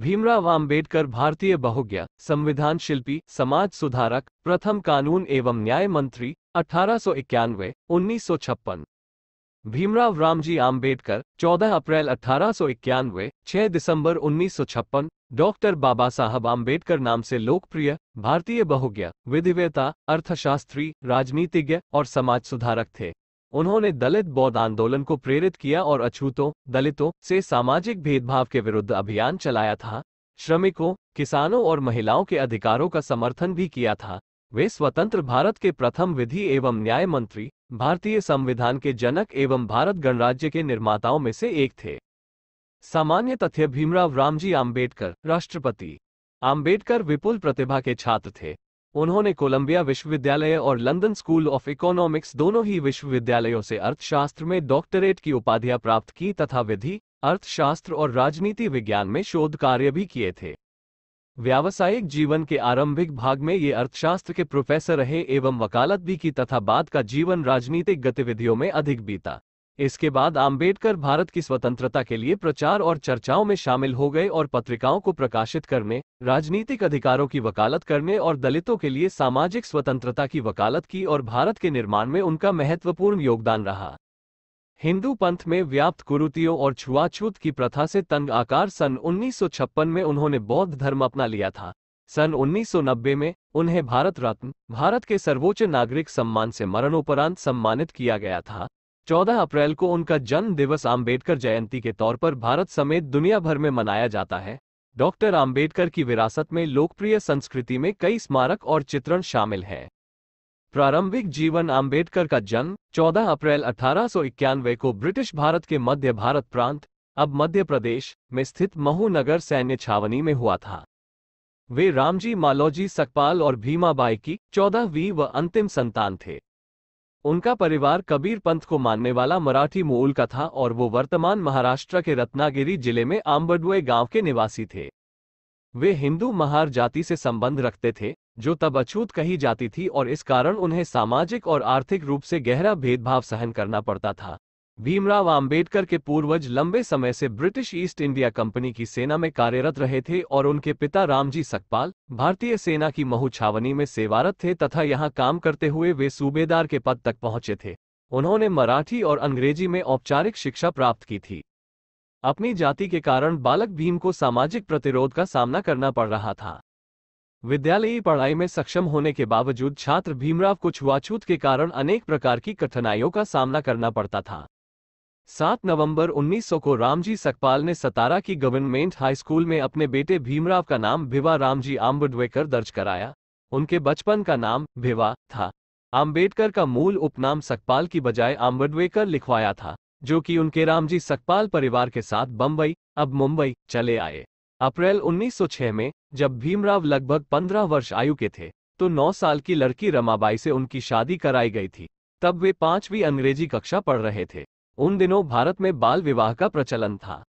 भीमराव आम्बेडकर भारतीय बहुज्ञ संविधान शिल्पी समाज सुधारक प्रथम कानून एवं न्याय मंत्री अठारह सौ इक्यानवे उन्नीस सौ छप्पन भीमराव रामजी आम्बेडकर 14 अप्रैल अठारह सौ इक्यानवे छह दिसंबर उन्नीस सौ छप्पन डॉक्टर बाबा साहब आम्बेडकर नाम से लोकप्रिय भारतीय बहुज्ञ विधिवेता अर्थशास्त्री राजनीतिज्ञ और समाज सुधारक थे उन्होंने दलित बौद्ध आंदोलन को प्रेरित किया और अछूतों दलितों से सामाजिक भेदभाव के विरुद्ध अभियान चलाया था श्रमिकों किसानों और महिलाओं के अधिकारों का समर्थन भी किया था वे स्वतंत्र भारत के प्रथम विधि एवं न्याय मंत्री भारतीय संविधान के जनक एवं भारत गणराज्य के निर्माताओं में से एक थे सामान्य तथ्य भीमराव रामजी आम्बेडकर राष्ट्रपति आम्बेडकर विपुल प्रतिभा के छात्र थे उन्होंने कोलंबिया विश्वविद्यालय और लंदन स्कूल ऑफ इकोनॉमिक्स दोनों ही विश्वविद्यालयों से अर्थशास्त्र में डॉक्टरेट की उपाधियां प्राप्त की तथा विधि अर्थशास्त्र और राजनीति विज्ञान में शोध कार्य भी किए थे व्यावसायिक जीवन के आरंभिक भाग में ये अर्थशास्त्र के प्रोफेसर रहे एवं वकालत भी की तथा बाद का जीवन राजनीतिक गतिविधियों में अधिक बीता इसके बाद आम्बेडकर भारत की स्वतंत्रता के लिए प्रचार और चर्चाओं में शामिल हो गए और पत्रिकाओं को प्रकाशित करने राजनीतिक अधिकारों की वकालत करने और दलितों के लिए सामाजिक स्वतंत्रता की वकालत की और भारत के निर्माण में उनका महत्वपूर्ण योगदान रहा हिंदू पंथ में व्याप्त कुरुतियों और छुआछूत की प्रथा से तंग आकार सन उन्नीस में उन्होंने बौद्ध धर्म अपना लिया था सन 1990 में उन्हें भारत रत्न भारत के सर्वोच्च नागरिक सम्मान से मरणोपरांत सम्मानित किया गया था चौदह अप्रैल को उनका जन्म दिवस आम्बेडकर जयंती के तौर पर भारत समेत दुनिया भर में मनाया जाता है डॉक्टर आम्बेडकर की विरासत में लोकप्रिय संस्कृति में कई स्मारक और चित्रण शामिल हैं प्रारंभिक जीवन आम्बेडकर का जन्म 14 अप्रैल अठारह को ब्रिटिश भारत के मध्य भारत प्रांत अब मध्य प्रदेश में स्थित महू नगर सैन्य छावनी में हुआ था वे रामजी मालोजी सकपाल और भीमाबाई की चौदहवीं व अंतिम संतान थे उनका परिवार कबीर पंथ को मानने वाला मराठी मूल का था और वो वर्तमान महाराष्ट्र के रत्नागिरी जिले में आम्बडुए गांव के निवासी थे वे हिंदू महार जाति से संबंध रखते थे जो तब अछूत कही जाती थी और इस कारण उन्हें सामाजिक और आर्थिक रूप से गहरा भेदभाव सहन करना पड़ता था भीमराव आम्बेडकर के पूर्वज लंबे समय से ब्रिटिश ईस्ट इंडिया कंपनी की सेना में कार्यरत रहे थे और उनके पिता रामजी सकपाल भारतीय सेना की महू छावनी में सेवारत थे तथा यहाँ काम करते हुए वे सूबेदार के पद तक पहुंचे थे उन्होंने मराठी और अंग्रेजी में औपचारिक शिक्षा प्राप्त की थी अपनी जाति के कारण बालक भीम को सामाजिक प्रतिरोध का सामना करना पड़ रहा था विद्यालयी पढ़ाई में सक्षम होने के बावजूद छात्र भीमराव को छुआछूत के कारण अनेक प्रकार की कठिनाइयों का सामना करना पड़ता था सात नवंबर 1900 को रामजी सकपाल ने सतारा की गवर्नमेंट हाई स्कूल में अपने बेटे भीमराव का नाम भिवा रामजी आम्बडवेकर दर्ज कराया उनके बचपन का नाम भिवा था आम्बेडकर का मूल उपनाम सकपाल की बजाय आम्बडवेकर लिखवाया था जो कि उनके रामजी सकपाल परिवार के साथ बम्बई अब मुंबई चले आए अप्रैल 1906 में जब भीमराव लगभग 15 वर्ष आयु के थे तो 9 साल की लड़की रमाबाई से उनकी शादी कराई गई थी तब वे पांचवी अंग्रेजी कक्षा पढ़ रहे थे उन दिनों भारत में बाल विवाह का प्रचलन था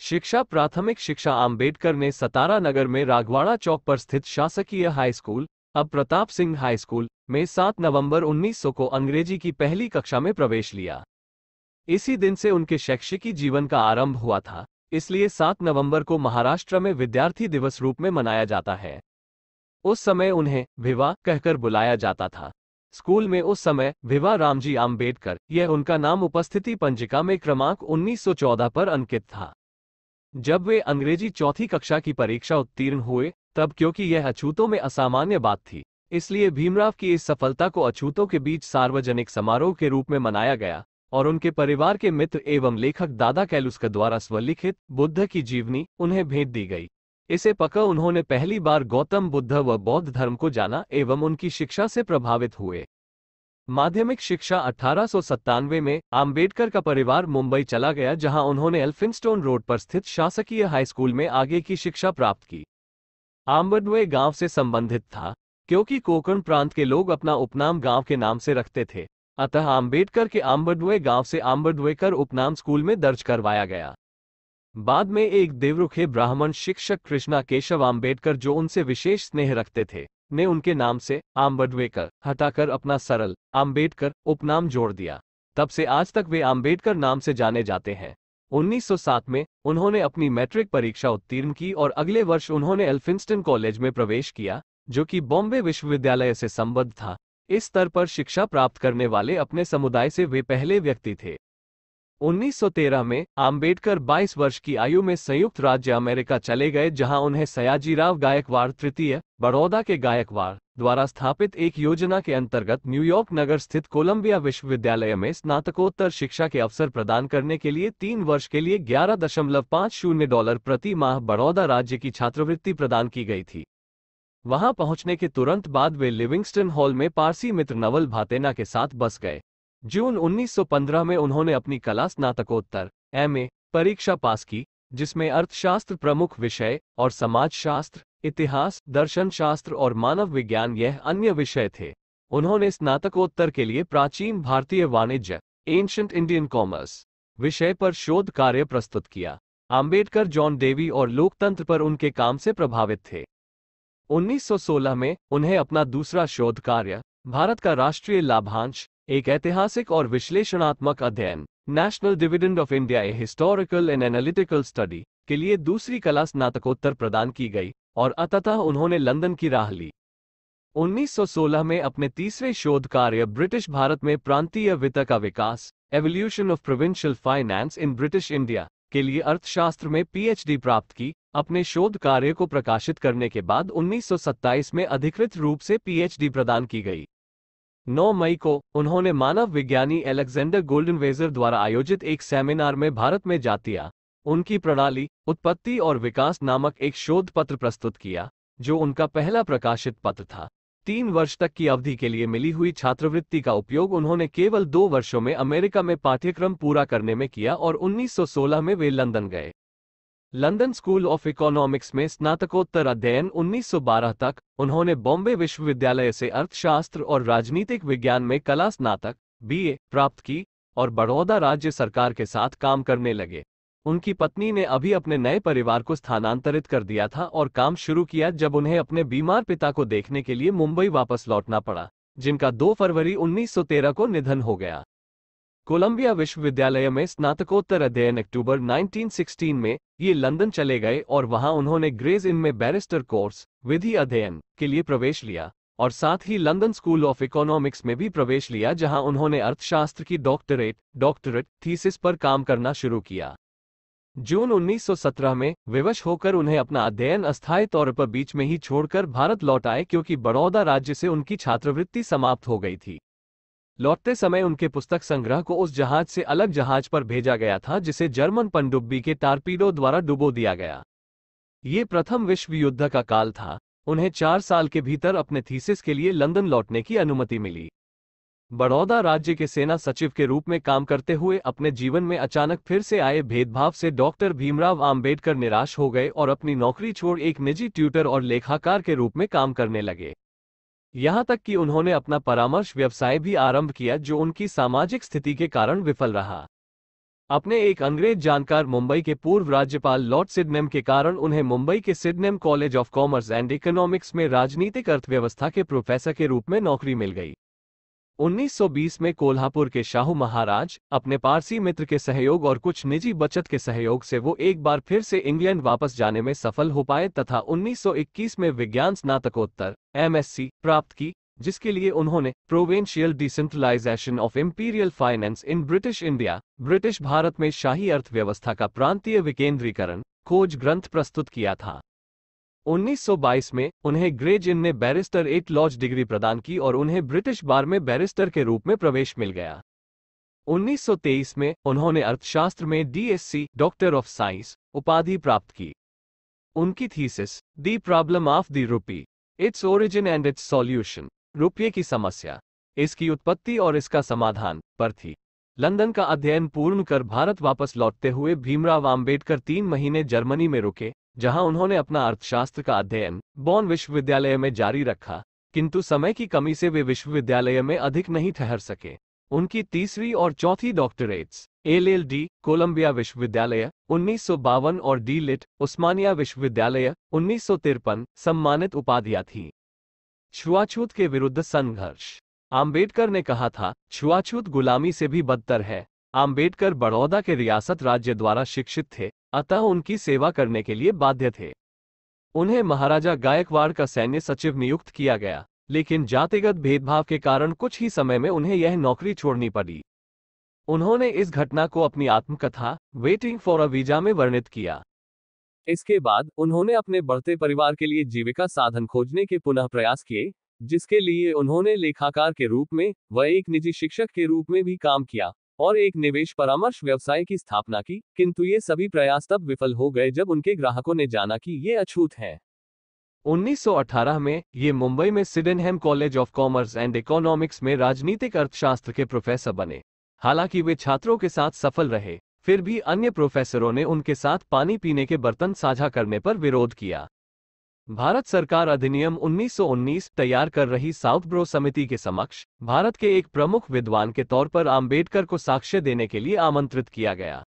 शिक्षा प्राथमिक शिक्षा आम्बेडकर ने सतारा नगर में राघवाड़ा चौक पर स्थित शासकीय हाई स्कूल अब प्रताप सिंह हाई स्कूल में 7 नवंबर 1900 को अंग्रेजी की पहली कक्षा में प्रवेश लिया इसी दिन से उनके शैक्षिकी जीवन का आरंभ हुआ था इसलिए 7 नवंबर को महाराष्ट्र में विद्यार्थी दिवस रूप में मनाया जाता है उस समय उन्हें विवाह कहकर बुलाया जाता था स्कूल में उस समय विवा रामजी आम्बेडकर यह उनका नाम उपस्थिति पंजिका में क्रमांक 1914 पर अंकित था जब वे अंग्रेजी चौथी कक्षा की परीक्षा उत्तीर्ण हुए तब क्योंकि यह अछूतों में असामान्य बात थी इसलिए भीमराव की इस सफलता को अछूतों के बीच सार्वजनिक समारोह के रूप में मनाया गया और उनके परिवार के मित्र एवं लेखक दादा कैलुस्कर द्वारा स्वलिखित बुद्ध की जीवनी उन्हें भेंट दी गई इसे पकड़ उन्होंने पहली बार गौतम बुद्ध व बौद्ध धर्म को जाना एवं उनकी शिक्षा से प्रभावित हुए माध्यमिक शिक्षा अठारह में आम्बेडकर का परिवार मुंबई चला गया जहां उन्होंने एल्फिनस्टोन रोड पर स्थित शासकीय हाई स्कूल में आगे की शिक्षा प्राप्त की आम्बडवे गांव से संबंधित था क्योंकि कोकण प्रांत के लोग अपना उपनाम गांव के नाम से रखते थे अतः आम्बेडकर के आम्बडवे गांव से आम्बडवेकर उपनाम स्कूल में दर्ज करवाया गया बाद में एक देवरुखे ब्राह्मण शिक्षक कृष्णा केशव आम्बेडकर जो उनसे विशेष स्नेह रखते थे ने उनके नाम से आम्बडवेकर हटाकर अपना सरल आम्बेडकर उपनाम जोड़ दिया तब से आज तक वे आम्बेडकर नाम से जाने जाते हैं 1907 में उन्होंने अपनी मैट्रिक परीक्षा उत्तीर्ण की और अगले वर्ष उन्होंने एल्फिंस्टन कॉलेज में प्रवेश किया जो कि बॉम्बे विश्वविद्यालय से संबद्ध था इस स्तर पर शिक्षा प्राप्त करने वाले अपने समुदाय से वे पहले व्यक्ति थे 1913 में आम्बेडकर 22 वर्ष की आयु में संयुक्त राज्य अमेरिका चले गए जहां उन्हें सयाजीराव गायकवाड़ तृतीय बड़ौदा के गायकवाड़ द्वारा स्थापित एक योजना के अंतर्गत न्यूयॉर्क नगर स्थित कोलंबिया विश्वविद्यालय में स्नातकोत्तर शिक्षा के अवसर प्रदान करने के लिए तीन वर्ष के लिए ग्यारह दशमलव पाँच शून्य डॉलर प्रति माह बड़ौदा राज्य की छात्रवृत्ति प्रदान की गई थी वहां पहुंचने के तुरंत बाद वे लिविंगस्टन हॉल में पारसी मित्र नवल भातेना के साथ बस गए जून 1915 में उन्होंने अपनी कला स्नातकोत्तर एमए परीक्षा पास की जिसमें अर्थशास्त्र प्रमुख विषय और समाजशास्त्र इतिहास दर्शन शास्त्र और मानव विज्ञान यह अन्य विषय थे उन्होंने स्नातकोत्तर के लिए प्राचीन भारतीय वाणिज्य एंशंट इंडियन कॉमर्स विषय पर शोध कार्य प्रस्तुत किया आम्बेडकर जॉन डेवी और लोकतंत्र पर उनके काम से प्रभावित थे 1916 में उन्हें अपना दूसरा शोध कार्य भारत का राष्ट्रीय लाभांश एक ऐतिहासिक और विश्लेषणात्मक अध्ययन national dividend of India a historical and analytical study के लिए दूसरी कला स्नातकोत्तर प्रदान की गई और अततः उन्होंने लंदन की राह ली 1916 में अपने तीसरे शोध कार्य ब्रिटिश भारत में प्रांतीय वित्त का विकास evolution of provincial finance in British India के लिए अर्थशास्त्र में पीएचडी प्राप्त की अपने शोध कार्य को प्रकाशित करने के बाद 1927 में अधिकृत रूप से पीएचडी प्रदान की गई 9 मई को उन्होंने मानव विज्ञानी एलेक्जेंडर गोल्डनवेजर द्वारा आयोजित एक सेमिनार में भारत में जातिया उनकी प्रणाली उत्पत्ति और विकास नामक एक शोध पत्र प्रस्तुत किया जो उनका पहला प्रकाशित पत्र था तीन वर्ष तक की अवधि के लिए मिली हुई छात्रवृत्ति का उपयोग उन्होंने केवल दो वर्षों में अमेरिका में पाठ्यक्रम पूरा करने में किया और 1916 में वे लंदन गए लंदन स्कूल ऑफ इकोनॉमिक्स में स्नातकोत्तर अध्ययन 1912 तक उन्होंने बॉम्बे विश्वविद्यालय से अर्थशास्त्र और राजनीतिक विज्ञान में कला स्नातक बीए प्राप्त की और बड़ौदा राज्य सरकार के साथ काम करने लगे उनकी पत्नी ने अभी अपने नए परिवार को स्थानांतरित कर दिया था और काम शुरू किया जब उन्हें अपने बीमार पिता को देखने के लिए मुंबई वापस लौटना पड़ा जिनका 2 फरवरी 1913 को निधन हो गया कोलंबिया विश्वविद्यालय में स्नातकोत्तर अध्ययन अक्टूबर 1916 में ये लंदन चले गए और वहां उन्होंने ग्रेज इन में बैरिस्टर कोर्स विधि अध्ययन के लिए प्रवेश लिया और साथ ही लंदन स्कूल ऑफ इकोनॉमिक्स में भी प्रवेश लिया जहां उन्होंने अर्थशास्त्र की डॉक्टरेट डॉक्टरेट थीसिस पर काम करना शुरू किया जून 1917 में विवश होकर उन्हें अपना अध्ययन अस्थायी तौर पर बीच में ही छोड़कर भारत लौट आए क्योंकि बड़ौदा राज्य से उनकी छात्रवृत्ति समाप्त हो गई थी लौटते समय उनके पुस्तक संग्रह को उस जहाज से अलग जहाज पर भेजा गया था जिसे जर्मन पनडुब्बी के टारपीडो द्वारा डुबो दिया गया ये प्रथम विश्व युद्ध का काल था उन्हें चार साल के भीतर अपने थीसिस के लिए लंदन लौटने की अनुमति मिली बड़ौदा राज्य के सेना सचिव के रूप में काम करते हुए अपने जीवन में अचानक फिर से आए भेदभाव से डॉक्टर भीमराव आम्बेडकर निराश हो गए और अपनी नौकरी छोड़ एक निजी ट्यूटर और लेखाकार के रूप में काम करने लगे यहां तक कि उन्होंने अपना परामर्श व्यवसाय भी आरंभ किया जो उनकी सामाजिक स्थिति के कारण विफल रहा अपने एक अंग्रेज जानकार मुंबई के पूर्व राज्यपाल लॉर्ड सिडनेम के कारण उन्हें मुंबई के Sydenham College of Commerce and Economics में राजनीतिक अर्थव्यवस्था के प्रोफेसर के रूप में नौकरी मिल गई 1920 में कोल्हापुर के शाहू महाराज अपने पारसी मित्र के सहयोग और कुछ निजी बचत के सहयोग से वो एक बार फिर से इंग्लैंड वापस जाने में सफल हो पाए तथा 1921 में विज्ञान स्नातकोत्तर एमएससी प्राप्त की जिसके लिए उन्होंने provincial decentralisation of imperial finance in British India British Bharat में शाही अर्थव्यवस्था का प्रांतीय विकेंद्रीकरण खोज ग्रंथ प्रस्तुत किया था 1922 में उन्हें ग्रेज इन ने बैरिस्टर एट लॉज डिग्री प्रदान की और उन्हें ब्रिटिश बार में बैरिस्टर के रूप में प्रवेश मिल गया 1923 में उन्होंने अर्थशास्त्र में डीएससी डॉक्टर ऑफ साइंस उपाधि प्राप्त की उनकी thesis the problem of the rupee its origin and its solution रुपये की समस्या इसकी उत्पत्ति और इसका समाधान पर थी लंदन का अध्ययन पूर्ण कर भारत वापस लौटते हुए भीमराव आम्बेडकर तीन महीने जर्मनी में रुके जहां उन्होंने अपना अर्थशास्त्र का अध्ययन बॉन विश्वविद्यालय में जारी रखा किंतु समय की कमी से वे विश्वविद्यालय में अधिक नहीं ठहर सके उनकी तीसरी और चौथी doctorates L L D Columbia विश्वविद्यालय उन्नीस और डी लिट उस्मानिया विश्वविद्यालय उन्नीस सम्मानित उपाधियां थी छुआछूत के विरुद्ध संघर्ष आम्बेडकर ने कहा था छुआछूत गुलामी से भी बदतर है आम्बेडकर बड़ौदा के रियासत राज्य द्वारा शिक्षित थे अतः उनकी सेवा करने के लिए बाध्य थे उन्हें महाराजा गायकवाड़ का सैन्य सचिव नियुक्त किया गया लेकिन जातिगत भेदभाव के कारण कुछ ही समय में उन्हें यह नौकरी छोड़नी पड़ी उन्होंने इस घटना को अपनी आत्मकथा वेटिंग फॉर अ वीजा में वर्णित किया इसके बाद उन्होंने अपने बढ़ते परिवार के लिए जीविका साधन खोजने के पुनः प्रयास किए जिसके लिए उन्होंने लेखाकार के रूप में व एक निजी शिक्षक के रूप में भी काम किया और एक निवेश परामर्श व्यवसाय की स्थापना की किंतु ये सभी प्रयास तब विफल हो गए जब उनके ग्राहकों ने जाना कि ये अछूत है 1918 में ये मुंबई में Sydenham College of Commerce and Economics में राजनीतिक अर्थशास्त्र के प्रोफेसर बने हालांकि वे छात्रों के साथ सफल रहे फिर भी अन्य प्रोफेसरों ने उनके साथ पानी पीने के बर्तन साझा करने पर विरोध किया भारत सरकार अधिनियम 1919 तैयार कर रही साउथ ब्रो समिति के समक्ष भारत के एक प्रमुख विद्वान के तौर पर आम्बेडकर को साक्ष्य देने के लिए आमंत्रित किया गया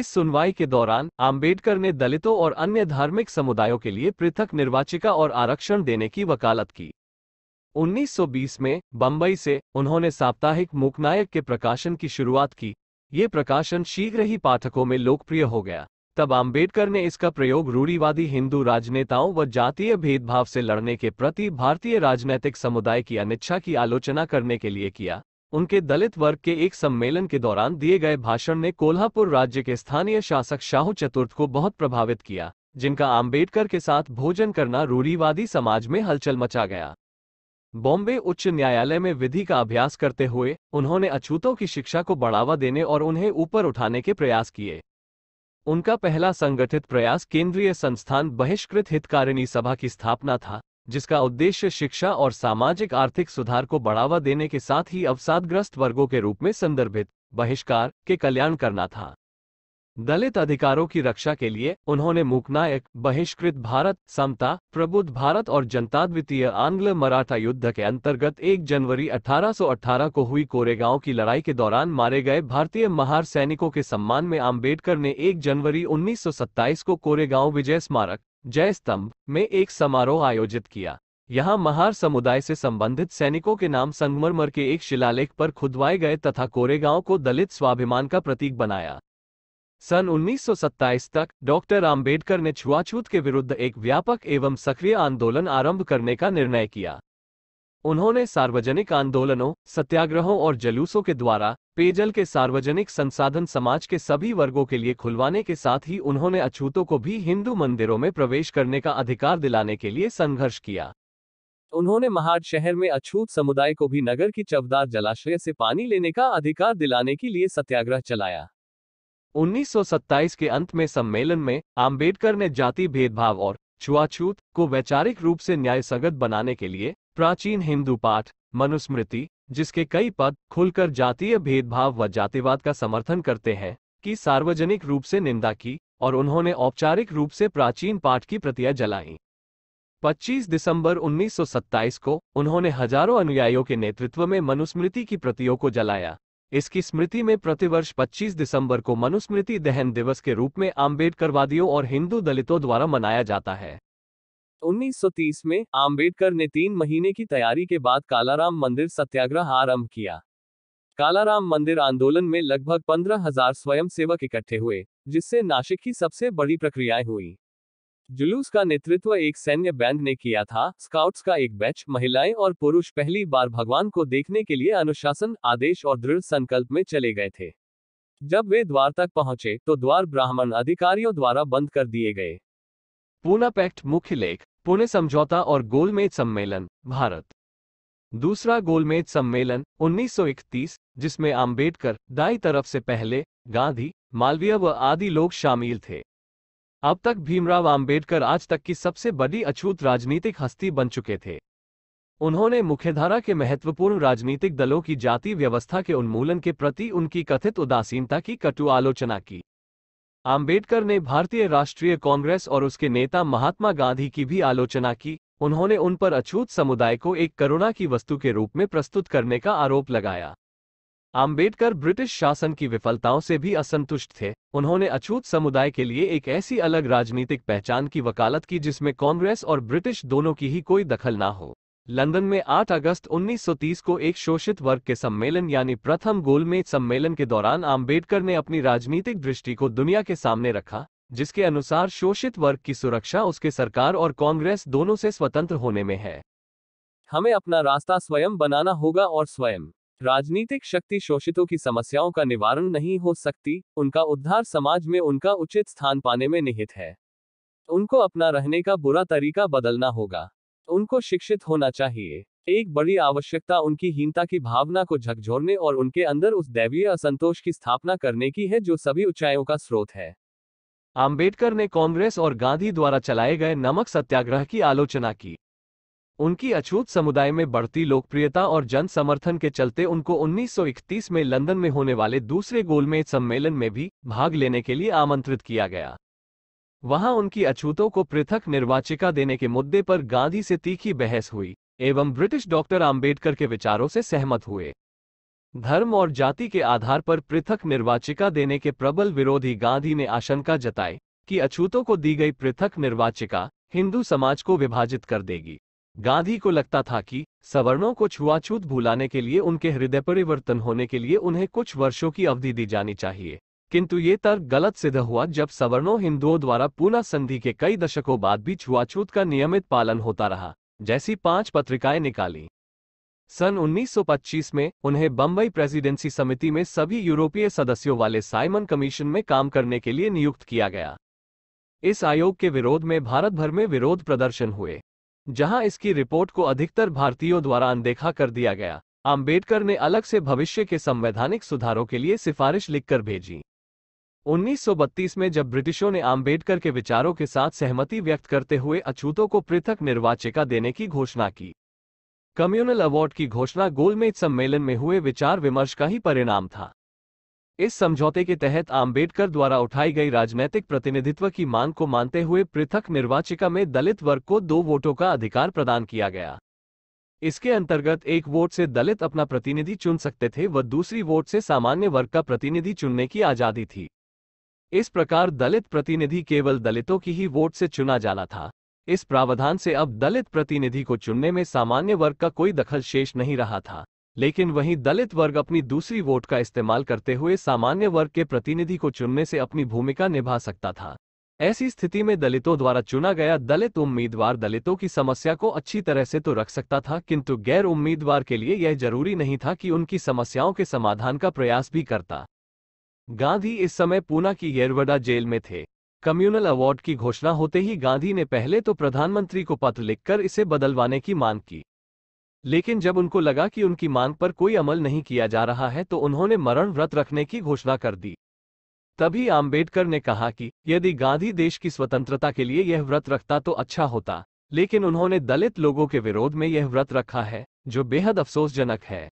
इस सुनवाई के दौरान आम्बेडकर ने दलितों और अन्य धार्मिक समुदायों के लिए पृथक निर्वाचिका और आरक्षण देने की वकालत की 1920 में बम्बई से उन्होंने साप्ताहिक मुकनायक के प्रकाशन की शुरुआत की ये प्रकाशन शीघ्र ही पाठकों में लोकप्रिय हो गया तब आम्बेडकर ने इसका प्रयोग रूढ़ीवादी हिंदू राजनेताओं व जातीय भेदभाव से लड़ने के प्रति भारतीय राजनैतिक समुदाय की अनिच्छा की आलोचना करने के लिए किया उनके दलित वर्ग के एक सम्मेलन के दौरान दिए गए भाषण ने कोल्हापुर राज्य के स्थानीय शासक शाहू चतुर्थ को बहुत प्रभावित किया जिनका आम्बेडकर के साथ भोजन करना रूढ़ीवादी समाज में हलचल मचा गया बॉम्बे उच्च न्यायालय में विधि का अभ्यास करते हुए उन्होंने अछूतों की शिक्षा को बढ़ावा देने और उन्हें ऊपर उठाने के प्रयास किए उनका पहला संगठित प्रयास केंद्रीय संस्थान बहिष्कृत हितकारिणी सभा की स्थापना था जिसका उद्देश्य शिक्षा और सामाजिक आर्थिक सुधार को बढ़ावा देने के साथ ही अवसादग्रस्त वर्गों के रूप में संदर्भित बहिष्कार के कल्याण करना था दलित अधिकारों की रक्षा के लिए उन्होंने मूकनायक बहिष्कृत भारत समता प्रबुद्ध भारत और जनता द्वितीय आंग्ल मराठा युद्ध के अंतर्गत 1 जनवरी 1818 को हुई कोरेगांव की लड़ाई के दौरान मारे गए भारतीय महार सैनिकों के सम्मान में आम्बेडकर ने 1 जनवरी 1927 को कोरेगांव विजय स्मारक जय स्तंभ में एक समारोह आयोजित किया यहाँ महार समुदाय से संबंधित सैनिकों के नाम संगमरमर के एक शिलालेख पर खुदवाए गए तथा कोरेगांव को दलित स्वाभिमान का प्रतीक बनाया सन 1927 तक डॉक्टर आम्बेडकर ने छुआछूत के विरुद्ध एक व्यापक एवं सक्रिय आंदोलन आरंभ करने का निर्णय किया उन्होंने सार्वजनिक आंदोलनों सत्याग्रहों और जलूसों के द्वारा पेयजल के सार्वजनिक संसाधन समाज के सभी वर्गों के लिए खुलवाने के साथ ही उन्होंने अछूतों को भी हिंदू मंदिरों में प्रवेश करने का अधिकार दिलाने के लिए संघर्ष किया उन्होंने महाड शहर में अछूत समुदाय को भी नगर की चवदार जलाशय से पानी लेने का अधिकार दिलाने के लिए सत्याग्रह चलाया 1927 के अंत में सम्मेलन में आम्बेडकर ने जाति भेदभाव और छुआछूत को वैचारिक रूप से न्यायसगत बनाने के लिए प्राचीन हिंदू पाठ मनुस्मृति जिसके कई पद खुलकर जातीय भेदभाव व जातिवाद का समर्थन करते हैं की सार्वजनिक रूप से निंदा की और उन्होंने औपचारिक रूप से प्राचीन पाठ की प्रतियां जलाईं 25 दिसंबर 1927 को उन्होंने हजारों अनुयायियों के नेतृत्व में मनुस्मृति की प्रतियों को जलाया इसकी स्मृति में प्रतिवर्ष 25 दिसंबर को मनुस्मृति दहन दिवस के रूप में आम्बेडकरवादियों और हिंदू दलितों द्वारा मनाया जाता है 1930 में आम्बेडकर ने तीन महीने की तैयारी के बाद कालाराम मंदिर सत्याग्रह आरंभ किया कालाराम मंदिर आंदोलन में लगभग पंद्रह हजार स्वयंसेवक इकट्ठे हुए जिससे नासिक की सबसे बड़ी प्रक्रियाएं हुई जुलूस का नेतृत्व एक सैन्य बैंड ने किया था स्काउट्स का एक बैच महिलाएं और पुरुष पहली बार भगवान को देखने के लिए अनुशासन आदेश और दृढ़ संकल्प में चले गए थे जब वे द्वार तक पहुंचे तो द्वार ब्राह्मण अधिकारियों द्वारा बंद कर दिए गए पूना पैक्ट मुख्य लेख पुणे समझौता और गोलमेज सम्मेलन भारत दूसरा गोलमेज सम्मेलन 1931 जिसमें आम्बेडकर दाई तरफ से पहले गांधी मालवीय व आदि लोग शामिल थे अब तक भीमराव आम्बेडकर आज तक की सबसे बड़ी अछूत राजनीतिक हस्ती बन चुके थे उन्होंने मुख्यधारा के महत्वपूर्ण राजनीतिक दलों की जाति व्यवस्था के उन्मूलन के प्रति उनकी कथित उदासीनता की कटु आलोचना की आम्बेडकर ने भारतीय राष्ट्रीय कांग्रेस और उसके नेता महात्मा गांधी की भी आलोचना की उन्होंने उन पर अछूत समुदाय को एक करुणा की वस्तु के रूप में प्रस्तुत करने का आरोप लगाया आम्बेडकर ब्रिटिश शासन की विफलताओं से भी असंतुष्ट थे उन्होंने अछूत समुदाय के लिए एक ऐसी अलग राजनीतिक पहचान की वकालत की जिसमें कांग्रेस और ब्रिटिश दोनों की ही कोई दखल ना हो लंदन में 8 अगस्त 1930 को एक शोषित वर्ग के सम्मेलन यानी प्रथम गोलमेज सम्मेलन के दौरान आम्बेडकर ने अपनी राजनीतिक दृष्टि को दुनिया के सामने रखा जिसके अनुसार शोषित वर्ग की सुरक्षा उसके सरकार और कांग्रेस दोनों से स्वतंत्र होने में है हमें अपना रास्ता स्वयं बनाना होगा और स्वयं राजनीतिक शक्ति शोषितों की समस्याओं का निवारण नहीं हो सकती उनका उद्धार समाज में उनका उचित स्थान पाने में निहित है उनको अपना रहने का बुरा तरीका बदलना होगा उनको शिक्षित होना चाहिए एक बड़ी आवश्यकता उनकी हीनता की भावना को झकझोरने और उनके अंदर उस दैवीय असंतोष की स्थापना करने की है जो सभी ऊंचाइयों का स्रोत है आम्बेडकर ने कांग्रेस और गांधी द्वारा चलाए गए नमक सत्याग्रह की आलोचना की उनकी अछूत समुदाय में बढ़ती लोकप्रियता और जन समर्थन के चलते उनको 1931 में लंदन में होने वाले दूसरे गोलमेज सम्मेलन में भी भाग लेने के लिए आमंत्रित किया गया वहां उनकी अछूतों को पृथक निर्वाचिका देने के मुद्दे पर गांधी से तीखी बहस हुई एवं ब्रिटिश डॉक्टर आम्बेडकर के विचारों से सहमत हुए धर्म और जाति के आधार पर पृथक निर्वाचिका देने के प्रबल विरोधी गांधी ने आशंका जताई कि अछूतों को दी गई पृथक निर्वाचिका हिंदू समाज को विभाजित कर देगी गांधी को लगता था कि सवर्णों को छुआछूत भुलाने के लिए उनके हृदय परिवर्तन होने के लिए उन्हें कुछ वर्षों की अवधि दी जानी चाहिए किंतु ये तर्क गलत सिद्ध हुआ जब सवर्णों हिंदुओं द्वारा पूना संधि के कई दशकों बाद भी छुआछूत का नियमित पालन होता रहा जैसी पांच पत्रिकाएं निकाली सन 1925 में उन्हें बम्बई प्रेसिडेंसी समिति में सभी यूरोपीय सदस्यों वाले साइमन कमीशन में काम करने के लिए नियुक्त किया गया इस आयोग के विरोध में भारत भर में विरोध प्रदर्शन हुए जहां इसकी रिपोर्ट को अधिकतर भारतीयों द्वारा अनदेखा कर दिया गया आम्बेडकर ने अलग से भविष्य के संवैधानिक सुधारों के लिए सिफारिश लिखकर भेजी 1932 में जब ब्रिटिशों ने आम्बेडकर के विचारों के साथ सहमति व्यक्त करते हुए अछूतों को पृथक निर्वाचिका देने की घोषणा की कम्युनल अवार्ड की घोषणा गोलमेज सम्मेलन में हुए विचार विमर्श का ही परिणाम था इस समझौते के तहत आम्बेडकर द्वारा उठाई गई राजनैतिक प्रतिनिधित्व की मांग को मानते हुए पृथक निर्वाचिका में दलित वर्ग को दो वोटों का अधिकार प्रदान किया गया इसके अंतर्गत एक वोट से दलित अपना प्रतिनिधि चुन सकते थे व दूसरी वोट से सामान्य वर्ग का प्रतिनिधि चुनने की आजादी थी इस प्रकार दलित प्रतिनिधि केवल दलितों की ही वोट से चुना जाना था इस प्रावधान से अब दलित प्रतिनिधि को चुनने में सामान्य वर्ग का कोई दखल शेष नहीं रहा था लेकिन वहीं दलित वर्ग अपनी दूसरी वोट का इस्तेमाल करते हुए सामान्य वर्ग के प्रतिनिधि को चुनने से अपनी भूमिका निभा सकता था ऐसी स्थिति में दलितों द्वारा चुना गया दलित उम्मीदवार दलितों की समस्या को अच्छी तरह से तो रख सकता था किंतु गैर उम्मीदवार के लिए यह जरूरी नहीं था कि उनकी समस्याओं के समाधान का प्रयास भी करता गांधी इस समय पूना की येरवडा जेल में थे कम्युनल अवार्ड की घोषणा होते ही गांधी ने पहले तो प्रधानमंत्री को पत्र लिखकर इसे बदलवाने की मांग की लेकिन जब उनको लगा कि उनकी मांग पर कोई अमल नहीं किया जा रहा है तो उन्होंने मरण व्रत रखने की घोषणा कर दी तभी आम्बेडकर ने कहा कि यदि गांधी देश की स्वतंत्रता के लिए यह व्रत रखता तो अच्छा होता लेकिन उन्होंने दलित लोगों के विरोध में यह व्रत रखा है जो बेहद अफसोसजनक है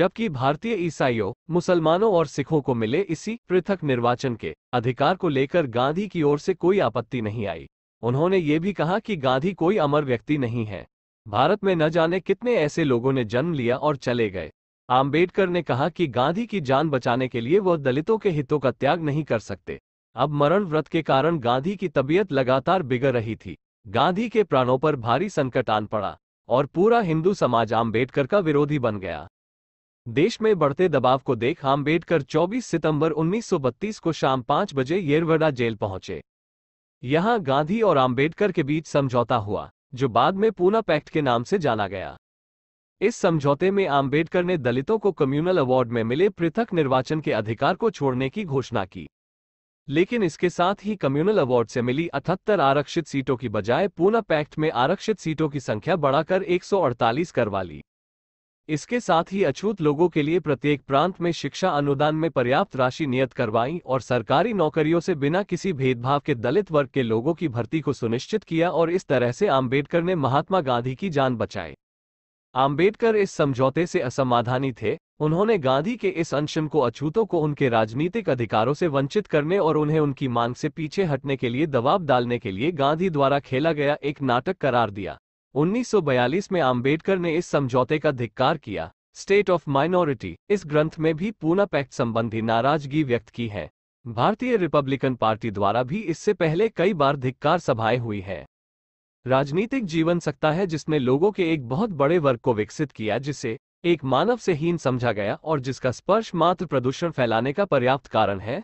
जबकि भारतीय ईसाइयों मुसलमानों और सिखों को मिले इसी पृथक निर्वाचन के अधिकार को लेकर गांधी की ओर से कोई आपत्ति नहीं आई उन्होंने ये भी कहा कि गांधी कोई अमर व्यक्ति नहीं है भारत में न जाने कितने ऐसे लोगों ने जन्म लिया और चले गए आम्बेडकर ने कहा कि गांधी की जान बचाने के लिए वह दलितों के हितों का त्याग नहीं कर सकते अब मरण व्रत के कारण गांधी की तबीयत लगातार बिगड़ रही थी गांधी के प्राणों पर भारी संकट आन पड़ा और पूरा हिंदू समाज आम्बेडकर का विरोधी बन गया देश में बढ़ते दबाव को देख आम्बेडकर 24 सितंबर 1932 को शाम 5 बजे येरवडा जेल पहुंचे यहां गांधी और आम्बेडकर के बीच समझौता हुआ जो बाद में पूना पैक्ट के नाम से जाना गया इस समझौते में आम्बेडकर ने दलितों को कम्युनल अवार्ड में मिले पृथक निर्वाचन के अधिकार को छोड़ने की घोषणा की लेकिन इसके साथ ही कम्युनल अवार्ड से मिली अठहत्तर आरक्षित सीटों की बजाय पूना पैक्ट में आरक्षित सीटों की संख्या बढ़ाकर 148 करवा ली इसके साथ ही अछूत लोगों के लिए प्रत्येक प्रांत में शिक्षा अनुदान में पर्याप्त राशि नियत करवाई और सरकारी नौकरियों से बिना किसी भेदभाव के दलित वर्ग के लोगों की भर्ती को सुनिश्चित किया और इस तरह से आम्बेडकर ने महात्मा गांधी की जान बचाई आम्बेडकर इस समझौते से असमाधानी थे उन्होंने गांधी के इस अनशन को अछूतों को उनके राजनीतिक अधिकारों से वंचित करने और उन्हें उनकी मांग से पीछे हटने के लिए दबाव डालने के लिए गांधी द्वारा खेला गया एक नाटक करार दिया 1942 में आम्बेडकर ने इस समझौते का धिक्कार किया स्टेट ऑफ माइनॉरिटी इस ग्रंथ में भी पूना पैक्ट संबंधी नाराजगी व्यक्त की है भारतीय रिपब्लिकन पार्टी द्वारा भी इससे पहले कई बार धिक्कार सभाएं हुई है राजनीतिक जीवन सकता है जिसने लोगों के एक बहुत बड़े वर्ग को विकसित किया जिसे एक मानव से हीन समझा गया और जिसका स्पर्श मात्र प्रदूषण फैलाने का पर्याप्त कारण है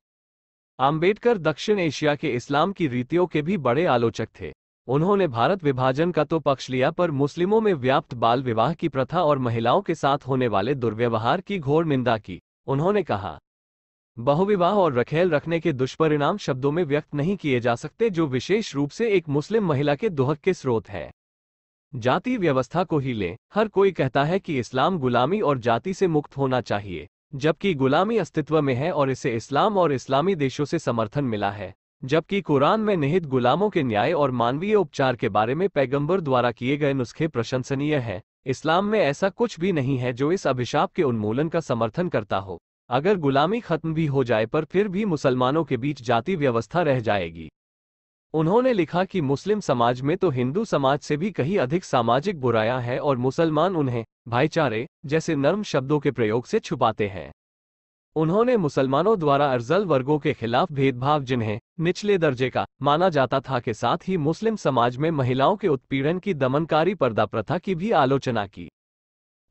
आम्बेडकर दक्षिण एशिया के इस्लाम की रीतियों के भी बड़े आलोचक थे उन्होंने भारत विभाजन का तो पक्ष लिया पर मुस्लिमों में व्याप्त बाल विवाह की प्रथा और महिलाओं के साथ होने वाले दुर्व्यवहार की घोर निंदा की उन्होंने कहा बहुविवाह और रखेल रखने के दुष्परिणाम शब्दों में व्यक्त नहीं किए जा सकते जो विशेष रूप से एक मुस्लिम महिला के दुहक के स्रोत है जाति व्यवस्था को ही ले हर कोई कहता है कि इस्लाम गुलामी और जाति से मुक्त होना चाहिए जबकि गुलामी अस्तित्व में है और इसे इस्लाम और इस्लामी देशों से समर्थन मिला है जबकि कुरान में निहित गुलामों के न्याय और मानवीय उपचार के बारे में पैगंबर द्वारा किए गए नुस्खे प्रशंसनीय हैं इस्लाम में ऐसा कुछ भी नहीं है जो इस अभिशाप के उन्मूलन का समर्थन करता हो अगर गुलामी खत्म भी हो जाए पर फिर भी मुसलमानों के बीच जाति व्यवस्था रह जाएगी उन्होंने लिखा कि मुस्लिम समाज में तो हिंदू समाज से भी कहीं अधिक सामाजिक बुराया है और मुसलमान उन्हें भाईचारे जैसे नर्म शब्दों के प्रयोग से छुपाते हैं उन्होंने मुसलमानों द्वारा अर्जल वर्गों के खिलाफ भेदभाव जिन्हें निचले दर्जे का माना जाता था के साथ ही मुस्लिम समाज में महिलाओं के उत्पीड़न की दमनकारी पर्दा प्रथा की भी आलोचना की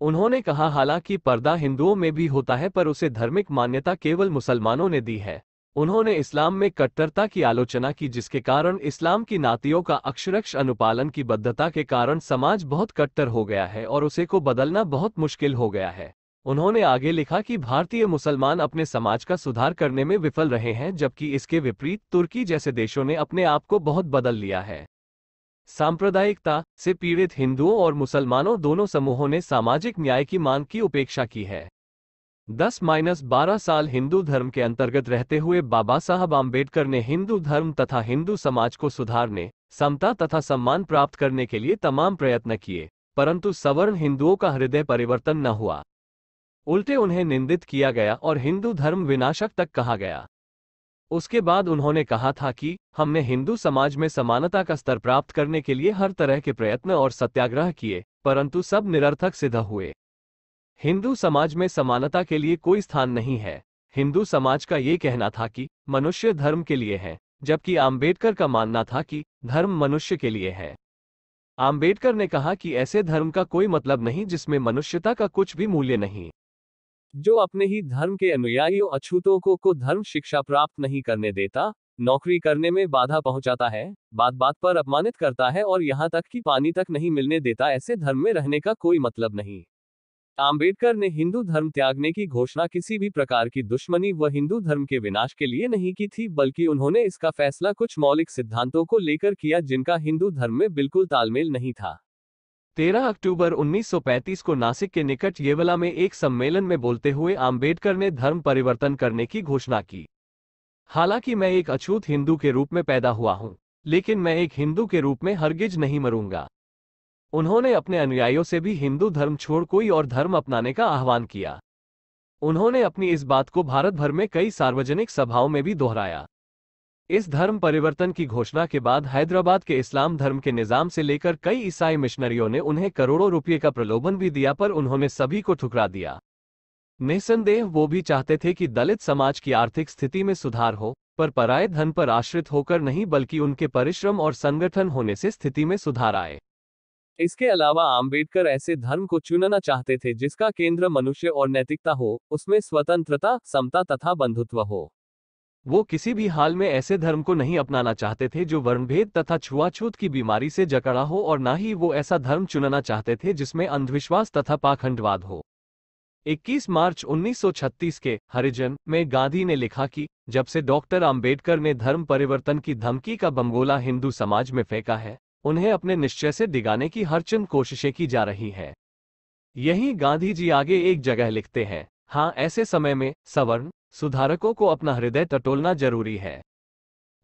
उन्होंने कहा हालांकि पर्दा हिंदुओं में भी होता है पर उसे धार्मिक मान्यता केवल मुसलमानों ने दी है उन्होंने इस्लाम में कट्टरता की आलोचना की जिसके कारण इस्लाम की नातियों का अक्षरक्ष अनुपालन की बद्धता के कारण समाज बहुत कट्टर हो गया है और उसे को बदलना बहुत मुश्किल हो गया है उन्होंने आगे लिखा कि भारतीय मुसलमान अपने समाज का सुधार करने में विफल रहे हैं जबकि इसके विपरीत तुर्की जैसे देशों ने अपने आप को बहुत बदल लिया है सांप्रदायिकता से पीड़ित हिंदुओं और मुसलमानों दोनों समूहों ने सामाजिक न्याय की मांग की उपेक्षा की है 10 माइनस बारह साल हिंदू धर्म के अंतर्गत रहते हुए बाबा साहब आम्बेडकर ने हिंदू धर्म तथा हिंदू समाज को सुधारने समता तथा सम्मान प्राप्त करने के लिए तमाम प्रयत्न किए परंतु सवर्ण हिंदुओं का हृदय परिवर्तन न हुआ उल्टे उन्हें निंदित किया गया और हिंदू धर्म विनाशक तक कहा गया उसके बाद उन्होंने कहा था कि हमने हिंदू समाज में समानता का स्तर प्राप्त करने के लिए हर तरह के प्रयत्न और सत्याग्रह किए परंतु सब निरर्थक सिद्ध हुए हिंदू समाज में समानता के लिए कोई स्थान नहीं है हिंदू समाज का ये कहना था कि मनुष्य धर्म के लिए है जबकि आम्बेडकर का मानना था कि धर्म मनुष्य के लिए है आम्बेडकर ने कहा कि ऐसे धर्म का कोई मतलब नहीं जिसमें मनुष्यता का कुछ भी मूल्य नहीं जो अपने ही धर्म के अनुयायियों अछूतों को को धर्म शिक्षा प्राप्त नहीं करने देता नौकरी करने में बाधा पहुंचाता है बात बात पर अपमानित करता है और यहाँ तक कि पानी तक नहीं मिलने देता ऐसे धर्म में रहने का कोई मतलब नहीं आम्बेडकर ने हिंदू धर्म त्यागने की घोषणा किसी भी प्रकार की दुश्मनी व हिंदू धर्म के विनाश के लिए नहीं की थी बल्कि उन्होंने इसका फैसला कुछ मौलिक सिद्धांतों को लेकर किया जिनका हिंदू धर्म में बिल्कुल तालमेल नहीं था 13 अक्टूबर 1935 को नासिक के निकट येवला में एक सम्मेलन में बोलते हुए आम्बेडकर ने धर्म परिवर्तन करने की घोषणा की हालांकि मैं एक अछूत हिंदू के रूप में पैदा हुआ हूं लेकिन मैं एक हिंदू के रूप में हरगिज नहीं मरूंगा उन्होंने अपने अनुयायियों से भी हिंदू धर्म छोड़ कोई और धर्म अपनाने का आह्वान किया उन्होंने अपनी इस बात को भारत भर में कई सार्वजनिक सभाओं में भी दोहराया इस धर्म परिवर्तन की घोषणा के बाद हैदराबाद के इस्लाम धर्म के निजाम से लेकर कई ईसाई मिशनरियों ने उन्हें करोड़ों रुपये का प्रलोभन भी दिया पर उन्होंने सभी को ठुकरा दिया निसंदेह वो भी चाहते थे कि दलित समाज की आर्थिक स्थिति में सुधार हो पर पराय धन पर आश्रित होकर नहीं बल्कि उनके परिश्रम और संगठन होने से स्थिति में सुधार आए इसके अलावा आम्बेडकर ऐसे धर्म को चुनना चाहते थे जिसका केंद्र मनुष्य और नैतिकता हो उसमें स्वतंत्रता समता तथा बंधुत्व हो वो किसी भी हाल में ऐसे धर्म को नहीं अपनाना चाहते थे जो वर्णभेद तथा छुआछूत की बीमारी से जकड़ा हो और ना ही वो ऐसा धर्म चुनना चाहते थे जिसमें अंधविश्वास तथा पाखंडवाद हो 21 मार्च 1936 के हरिजन में गांधी ने लिखा कि जब से डॉक्टर आम्बेडकर ने धर्म परिवर्तन की धमकी का बंगोला हिंदू समाज में फेंका है उन्हें अपने निश्चय से दिगाने की हरचंद कोशिशें की जा रही हैं यहीं गांधी जी आगे एक जगह लिखते हैं हाँ ऐसे समय में सवर्ण सुधारकों को अपना हृदय टटोलना जरूरी है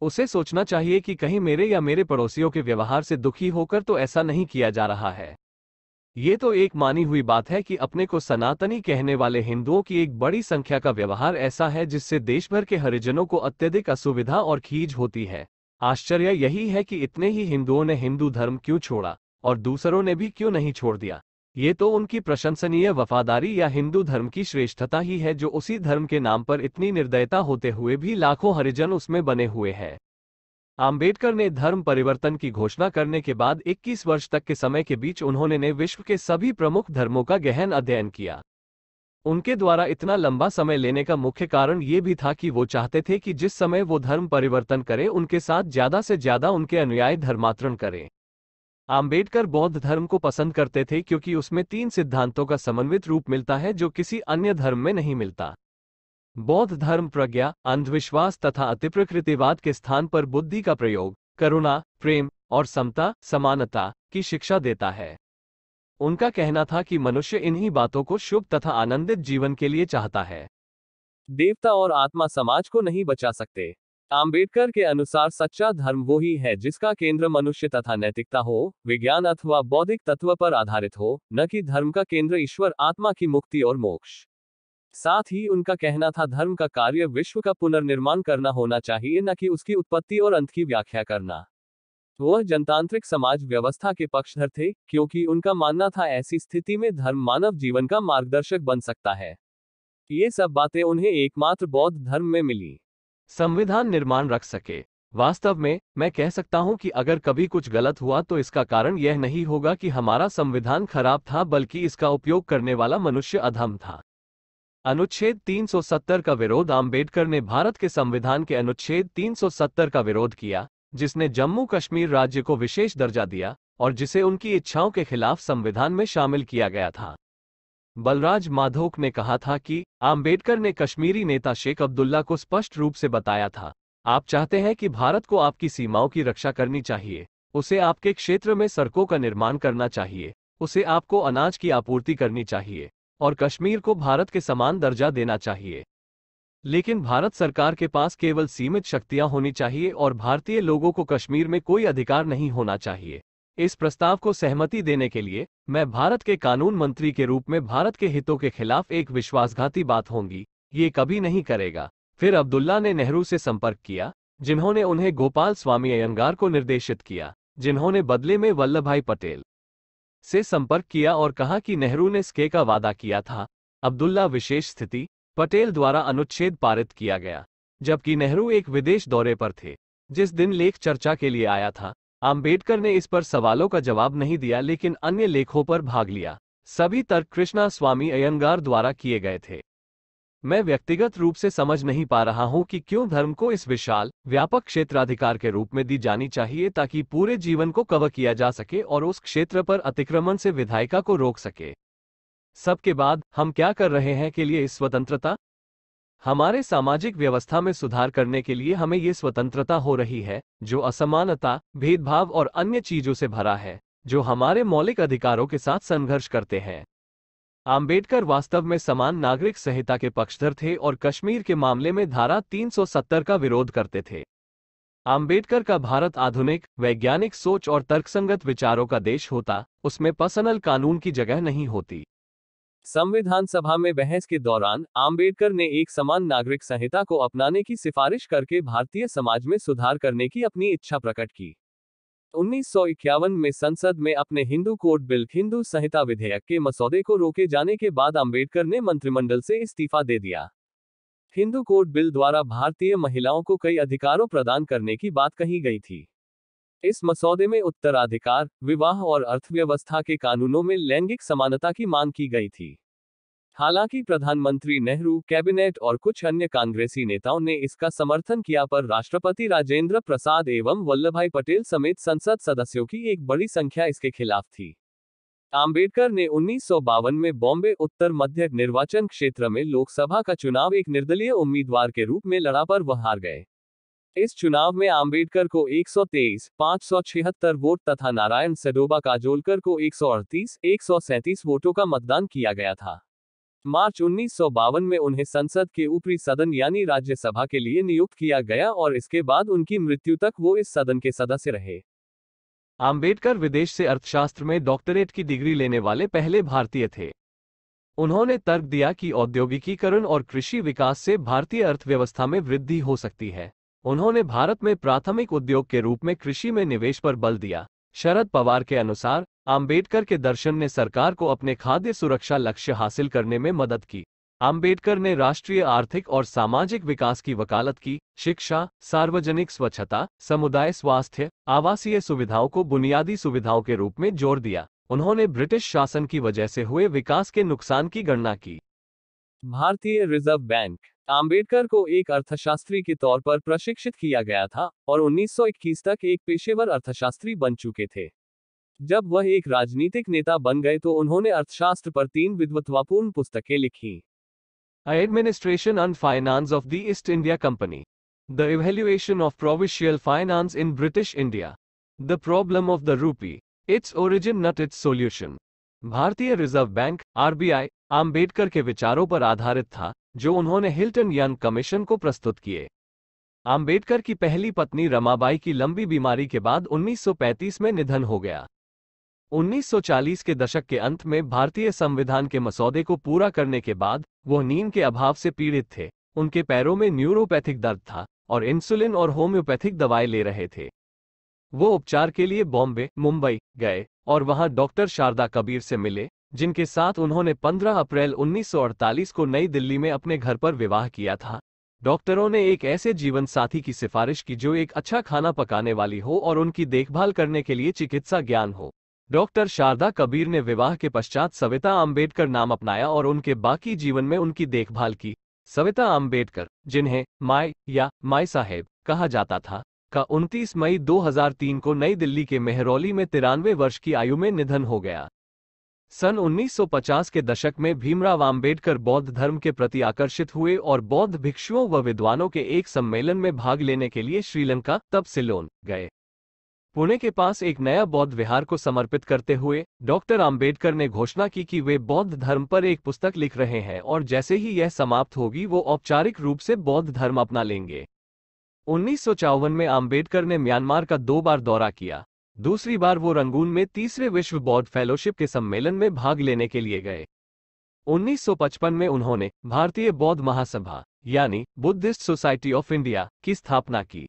उसे सोचना चाहिए कि कहीं मेरे या मेरे पड़ोसियों के व्यवहार से दुखी होकर तो ऐसा नहीं किया जा रहा है ये तो एक मानी हुई बात है कि अपने को सनातनी कहने वाले हिंदुओं की एक बड़ी संख्या का व्यवहार ऐसा है जिससे देश भर के हरिजनों को अत्यधिक असुविधा और खीज होती है आश्चर्य यही है कि इतने ही हिंदुओं ने हिंदू धर्म क्यों छोड़ा और दूसरों ने भी क्यों नहीं छोड़ दिया ये तो उनकी प्रशंसनीय वफादारी या हिंदू धर्म की श्रेष्ठता ही है जो उसी धर्म के नाम पर इतनी निर्दयता होते हुए भी लाखों हरिजन उसमें बने हुए हैं आम्बेडकर ने धर्म परिवर्तन की घोषणा करने के बाद 21 वर्ष तक के समय के बीच उन्होंने ने विश्व के सभी प्रमुख धर्मों का गहन अध्ययन किया उनके द्वारा इतना लंबा समय लेने का मुख्य कारण ये भी था कि वो चाहते थे कि जिस समय वो धर्म परिवर्तन करें उनके साथ ज्यादा से ज्यादा उनके अनुयायी धर्मांतरण करें आम्बेडकर बौद्ध धर्म को पसंद करते थे क्योंकि उसमें तीन सिद्धांतों का समन्वित रूप मिलता है जो किसी अन्य धर्म में नहीं मिलता बौद्ध धर्म प्रज्ञा अंधविश्वास तथा अतिप्रकृतिवाद के स्थान पर बुद्धि का प्रयोग करुणा प्रेम और समता समानता की शिक्षा देता है उनका कहना था कि मनुष्य इन्हीं बातों को शुभ तथा आनंदित जीवन के लिए चाहता है देवता और आत्मा समाज को नहीं बचा सकते आम्बेडकर के अनुसार सच्चा धर्म वो ही है जिसका केंद्र मनुष्य तथा नैतिकता हो विज्ञान अथवा बौद्धिक तत्व पर आधारित हो न कि धर्म का केंद्र ईश्वर आत्मा की मुक्ति और मोक्ष साथ ही उनका कहना था धर्म का कार्य विश्व का पुनर्निर्माण करना होना चाहिए न कि उसकी उत्पत्ति और अंत की व्याख्या करना वह जनतांत्रिक समाज व्यवस्था के पक्षधर थे क्योंकि उनका मानना था ऐसी स्थिति में धर्म मानव जीवन का मार्गदर्शक बन सकता है ये सब बातें उन्हें एकमात्र बौद्ध धर्म में मिली संविधान निर्माण रख सके वास्तव में मैं कह सकता हूं कि अगर कभी कुछ गलत हुआ तो इसका कारण यह नहीं होगा कि हमारा संविधान खराब था बल्कि इसका उपयोग करने वाला मनुष्य अधम था अनुच्छेद 370 का विरोध आम्बेडकर ने भारत के संविधान के अनुच्छेद 370 का विरोध किया जिसने जम्मू कश्मीर राज्य को विशेष दर्जा दिया और जिसे उनकी इच्छाओं के खिलाफ संविधान में शामिल किया गया था बलराज माधोक ने कहा था कि आम्बेडकर ने कश्मीरी नेता शेख अब्दुल्ला को स्पष्ट रूप से बताया था आप चाहते हैं कि भारत को आपकी सीमाओं की रक्षा करनी चाहिए उसे आपके क्षेत्र में सड़कों का निर्माण करना चाहिए उसे आपको अनाज की आपूर्ति करनी चाहिए और कश्मीर को भारत के समान दर्जा देना चाहिए लेकिन भारत सरकार के पास केवल सीमित शक्तियां होनी चाहिए और भारतीय लोगों को कश्मीर में कोई अधिकार नहीं होना चाहिए इस प्रस्ताव को सहमति देने के लिए मैं भारत के कानून मंत्री के रूप में भारत के हितों के खिलाफ एक विश्वासघाती बात होंगी ये कभी नहीं करेगा फिर अब्दुल्ला ने नेहरू से संपर्क किया जिन्होंने उन्हें गोपाल स्वामी अयंगार को निर्देशित किया जिन्होंने बदले में वल्लभ भाई पटेल से संपर्क किया और कहा कि नेहरू ने स्के का वादा किया था अब्दुल्ला विशेष स्थिति पटेल द्वारा अनुच्छेद पारित किया गया जबकि नेहरू एक विदेश दौरे पर थे जिस दिन लेख चर्चा के लिए आया था आम्बेडकर ने इस पर सवालों का जवाब नहीं दिया लेकिन अन्य लेखों पर भाग लिया सभी तर्क कृष्णा स्वामी अयंगार द्वारा किए गए थे मैं व्यक्तिगत रूप से समझ नहीं पा रहा हूं कि क्यों धर्म को इस विशाल व्यापक क्षेत्राधिकार के रूप में दी जानी चाहिए ताकि पूरे जीवन को कवर किया जा सके और उस क्षेत्र पर अतिक्रमण से विधायिका को रोक सके सबके बाद हम क्या कर रहे हैं के लिए इस स्वतंत्रता हमारे सामाजिक व्यवस्था में सुधार करने के लिए हमें ये स्वतंत्रता हो रही है जो असमानता भेदभाव और अन्य चीजों से भरा है जो हमारे मौलिक अधिकारों के साथ संघर्ष करते हैं आम्बेडकर वास्तव में समान नागरिक संहिता के पक्षधर थे और कश्मीर के मामले में धारा 370 का विरोध करते थे आम्बेडकर का भारत आधुनिक वैज्ञानिक सोच और तर्कसंगत विचारों का देश होता उसमें पर्सनल कानून की जगह नहीं होती संविधान सभा में बहस के दौरान आम्बेडकर ने एक समान नागरिक संहिता को अपनाने की सिफारिश करके भारतीय समाज में सुधार करने की अपनी इच्छा प्रकट की उन्नीस में संसद में अपने हिंदू कोर्ट बिल हिंदू संहिता विधेयक के मसौदे को रोके जाने के बाद अंबेडकर ने मंत्रिमंडल से इस्तीफा दे दिया हिंदू कोर्ट बिल द्वारा भारतीय महिलाओं को कई अधिकारों प्रदान करने की बात कही गई थी इस मसौदे में उत्तराधिकार विवाह और अर्थव्यवस्था के कानूनों में लैंगिक समानता की मांग की गई थी हालांकि प्रधानमंत्री नेहरू कैबिनेट और कुछ अन्य कांग्रेसी नेताओं ने इसका समर्थन किया पर राष्ट्रपति राजेंद्र प्रसाद एवं वल्लभाई पटेल समेत संसद सदस्यों की एक बड़ी संख्या इसके खिलाफ थी आम्बेडकर ने उन्नीस में बॉम्बे उत्तर मध्य निर्वाचन क्षेत्र में लोकसभा का चुनाव एक निर्दलीय उम्मीदवार के रूप में लड़ा पर वह हार गए इस चुनाव में आम्बेडकर को एक सौ तेईस सौ छिहत्तर वोट तथा नारायण सडोबा काजोलकर को एक एक सौ अड़तीस सौ सैंतीस वोटों का मतदान किया गया था मार्च उन्नीस में उन्हें संसद के ऊपरी सदन यानी राज्यसभा के लिए नियुक्त किया गया और इसके बाद उनकी मृत्यु तक वो इस सदन के सदस्य रहे आम्बेडकर विदेश से अर्थशास्त्र में डॉक्टरेट की डिग्री लेने वाले पहले भारतीय थे उन्होंने तर्क दिया कि औद्योगिकीकरण और कृषि विकास से भारतीय अर्थव्यवस्था में वृद्धि हो सकती है उन्होंने भारत में प्राथमिक उद्योग के रूप में कृषि में निवेश पर बल दिया शरद पवार के अनुसार आम्बेडकर के दर्शन ने सरकार को अपने खाद्य सुरक्षा लक्ष्य हासिल करने में मदद की आम्बेडकर ने राष्ट्रीय आर्थिक और सामाजिक विकास की वकालत की शिक्षा सार्वजनिक स्वच्छता समुदाय स्वास्थ्य आवासीय सुविधाओं को बुनियादी सुविधाओं के रूप में जोर दिया उन्होंने ब्रिटिश शासन की वजह से हुए विकास के नुकसान की गणना की भारतीय रिजर्व बैंक आम्बेडकर को एक अर्थशास्त्री के तौर पर प्रशिक्षित किया गया था और 1921 तक एक पेशेवर अर्थशास्त्री बन चुके थे जब वह एक राजनीतिक नेता बन गए तो उन्होंने अर्थशास्त्र पर तीन विद्वत्तापूर्ण पुस्तकें लिखी administration and finance of the East India Company the evolution of provincial finance in British India the problem of the rupee its origin not its solution भारतीय रिजर्व बैंक आरबीआई आम्बेडकर के विचारों पर आधारित था जो उन्होंने हिल्टन यंग कमीशन को प्रस्तुत किए आम्बेडकर की पहली पत्नी रमाबाई की लंबी बीमारी के बाद 1935 में निधन हो गया 1940 के दशक के अंत में भारतीय संविधान के मसौदे को पूरा करने के बाद वह नींद के अभाव से पीड़ित थे उनके पैरों में न्यूरोपैथिक दर्द था और इंसुलिन और होम्योपैथिक दवाएं ले रहे थे वो उपचार के लिए बॉम्बे मुंबई गए और वहां डॉक्टर शारदा कबीर से मिले जिनके साथ उन्होंने 15 अप्रैल 1948 को नई दिल्ली में अपने घर पर विवाह किया था डॉक्टरों ने एक ऐसे जीवन साथी की सिफारिश की जो एक अच्छा खाना पकाने वाली हो और उनकी देखभाल करने के लिए चिकित्सा ज्ञान हो डॉक्टर शारदा कबीर ने विवाह के पश्चात सविता आम्बेडकर नाम अपनाया और उनके बाकी जीवन में उनकी देखभाल की सविता आम्बेडकर जिन्हें माई या माई साहेब कहा जाता था का 29 मई 2003 को नई दिल्ली के मेहरौली में तिरानवे वर्ष की आयु में निधन हो गया सन 1950 के दशक में भीमराव आम्बेडकर बौद्ध धर्म के प्रति आकर्षित हुए और बौद्ध भिक्षुओं व विद्वानों के एक सम्मेलन में भाग लेने के लिए श्रीलंका तब सिलोन गए पुणे के पास एक नया बौद्ध विहार को समर्पित करते हुए डॉक्टर आम्बेडकर ने घोषणा की कि वे बौद्ध धर्म पर एक पुस्तक लिख रहे हैं और जैसे ही यह समाप्त होगी वो औपचारिक रूप से बौद्ध धर्म अपना लेंगे उन्नीस में आम्बेडकर ने म्यांमार का दो बार दौरा किया दूसरी बार वो रंगून में तीसरे विश्व बौद्ध फेलोशिप के सम्मेलन में भाग लेने के लिए गए 1955 में उन्होंने भारतीय बौद्ध महासभा यानी बुद्धिस्ट सोसाइटी ऑफ इंडिया की स्थापना की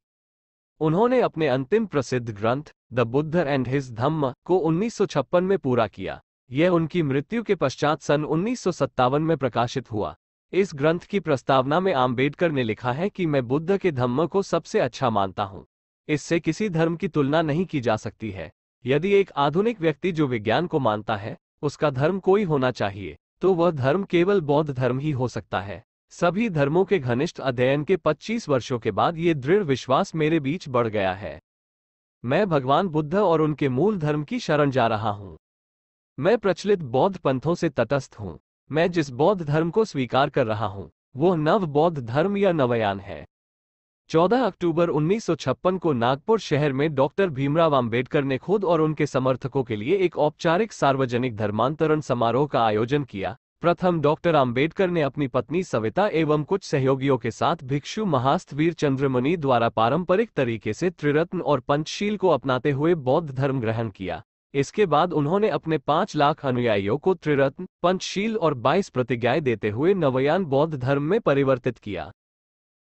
उन्होंने अपने अंतिम प्रसिद्ध ग्रंथ the Buddha and his Dhamma को उन्नीस में पूरा किया यह उनकी मृत्यु के पश्चात सन उन्नीस में प्रकाशित हुआ इस ग्रंथ की प्रस्तावना में आम्बेडकर ने लिखा है कि मैं बुद्ध के धम्म को सबसे अच्छा मानता हूँ इससे किसी धर्म की तुलना नहीं की जा सकती है यदि एक आधुनिक व्यक्ति जो विज्ञान को मानता है उसका धर्म कोई होना चाहिए तो वह धर्म केवल बौद्ध धर्म ही हो सकता है सभी धर्मों के घनिष्ठ अध्ययन के 25 वर्षों के बाद ये दृढ़ विश्वास मेरे बीच बढ़ गया है मैं भगवान बुद्ध और उनके मूल धर्म की शरण जा रहा हूँ मैं प्रचलित बौद्ध पंथों से तटस्थ हूँ मैं जिस बौद्ध धर्म को स्वीकार कर रहा हूँ वो नव बौद्ध धर्म या नवयान है 14 अक्टूबर 1956 को नागपुर शहर में डॉक्टर भीमराव आम्बेडकर ने खुद और उनके समर्थकों के लिए एक औपचारिक सार्वजनिक धर्मांतरण समारोह का आयोजन किया प्रथम डॉक्टर आम्बेडकर ने अपनी पत्नी सविता एवं कुछ सहयोगियों के साथ भिक्षु महास्थवीर चंद्रमणि द्वारा पारंपरिक तरीके से त्रिरत्न और पंचशील को अपनाते हुए बौद्ध धर्म ग्रहण किया इसके बाद उन्होंने अपने पांच लाख अनुयायियों को त्रिरत्न पंचशील और बाईस प्रतिज्ञाएं देते हुए नवयान बौद्ध धर्म में परिवर्तित किया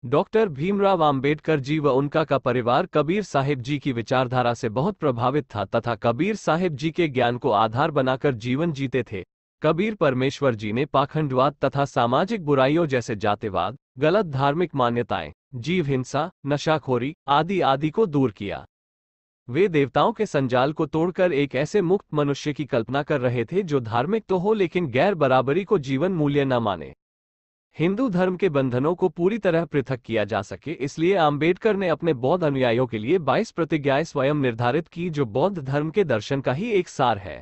डॉक्टर भीमराव आम्बेडकर जी व उनका का परिवार कबीर साहिब जी की विचारधारा से बहुत प्रभावित था तथा कबीर साहिब जी के ज्ञान को आधार बनाकर जीवन जीते थे कबीर परमेश्वर जी ने पाखंडवाद तथा सामाजिक बुराइयों जैसे जातिवाद गलत धार्मिक मान्यताएं जीव हिंसा नशाखोरी आदि आदि को दूर किया वे देवताओं के संजाल को तोड़कर एक ऐसे मुक्त मनुष्य की कल्पना कर रहे थे जो धार्मिक तो हो लेकिन गैर बराबरी को जीवन मूल्य न माने हिंदू धर्म के बंधनों को पूरी तरह पृथक किया जा सके इसलिए आम्बेडकर ने अपने बौद्ध अनुयायियों के लिए 22 प्रतिज्ञाएं स्वयं निर्धारित की जो बौद्ध धर्म के दर्शन का ही एक सार है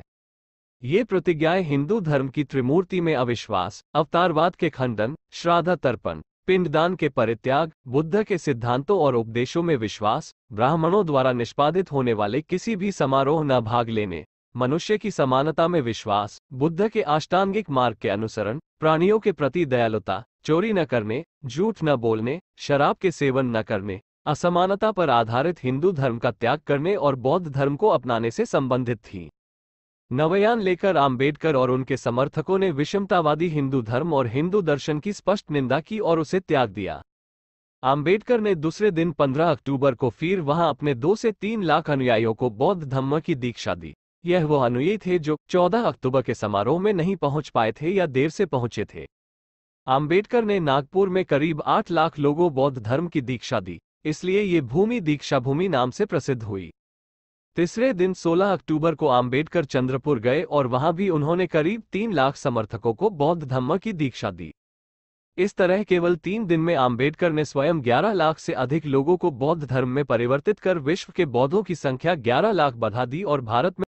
ये प्रतिज्ञाएं हिंदू धर्म की त्रिमूर्ति में अविश्वास अवतारवाद के खंडन श्राद्ध तर्पण पिंडदान के परित्याग बुद्ध के सिद्धांतों और उपदेशों में विश्वास ब्राह्मणों द्वारा निष्पादित होने वाले किसी भी समारोह न भाग लेने मनुष्य की समानता में विश्वास बुद्ध के आष्टांगिक मार्ग के अनुसरण प्राणियों के प्रति दयालुता चोरी न करने झूठ न बोलने शराब के सेवन न करने असमानता पर आधारित हिंदू धर्म का त्याग करने और बौद्ध धर्म को अपनाने से संबंधित थी नवयान लेकर आम्बेडकर और उनके समर्थकों ने विषमतावादी हिंदू धर्म और हिंदू दर्शन की स्पष्ट निंदा की और उसे त्याग दिया आम्बेडकर ने दूसरे दिन 15 अक्टूबर को फिर वहां अपने दो से तीन लाख अनुयायियों को बौद्ध धम्म की दीक्षा दी यह वो अनुयायी थे जो 14 अक्टूबर के समारोह में नहीं पहुंच पाए थे या देर से पहुंचे थे आम्बेडकर ने नागपुर में करीब 8 लाख लोगों बौद्ध धर्म की दीक्षा दी इसलिए ये भूमि दीक्षा भूमि नाम से प्रसिद्ध हुई तीसरे दिन 16 अक्टूबर को आम्बेडकर चंद्रपुर गए और वहां भी उन्होंने करीब तीन लाख समर्थकों को बौद्ध धर्म की दीक्षा दी इस तरह केवल तीन दिन में आम्बेडकर ने स्वयं 11 लाख से अधिक लोगों को बौद्ध धर्म में परिवर्तित कर विश्व के बौद्धों की संख्या 11 लाख बढ़ा दी और भारत में